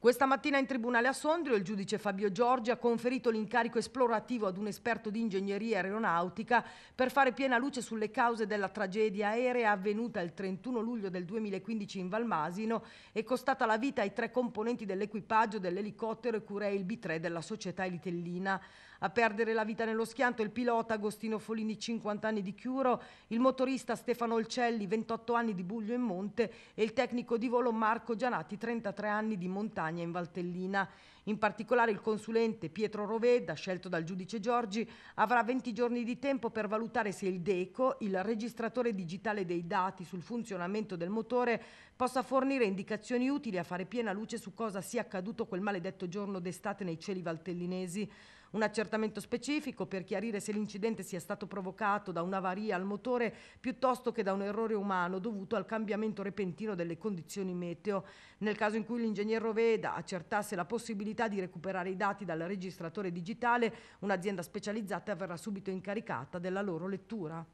Questa mattina in tribunale a Sondrio il giudice Fabio Giorgi ha conferito l'incarico esplorativo ad un esperto di ingegneria aeronautica per fare piena luce sulle cause della tragedia aerea avvenuta il 31 luglio del 2015 in Valmasino e costata la vita ai tre componenti dell'equipaggio dell'elicottero e il B3 della società Elitellina. A perdere la vita nello schianto il pilota Agostino Folini, 50 anni di Chiuro, il motorista Stefano Olcelli, 28 anni di Buglio in Monte e il tecnico di volo Marco Gianatti, 33 anni di Montagna Catania in Valtellina. In particolare il consulente Pietro Roveda, scelto dal giudice Giorgi, avrà 20 giorni di tempo per valutare se il DECO, il registratore digitale dei dati sul funzionamento del motore, possa fornire indicazioni utili a fare piena luce su cosa sia accaduto quel maledetto giorno d'estate nei cieli valtellinesi un accertamento specifico per chiarire se l'incidente sia stato provocato da un'avaria al motore piuttosto che da un errore umano dovuto al cambiamento repentino delle condizioni meteo. Nel caso in cui l'ingegner Roveda accertasse la possibilità di recuperare i dati dal registratore digitale, un'azienda specializzata verrà subito incaricata della loro lettura.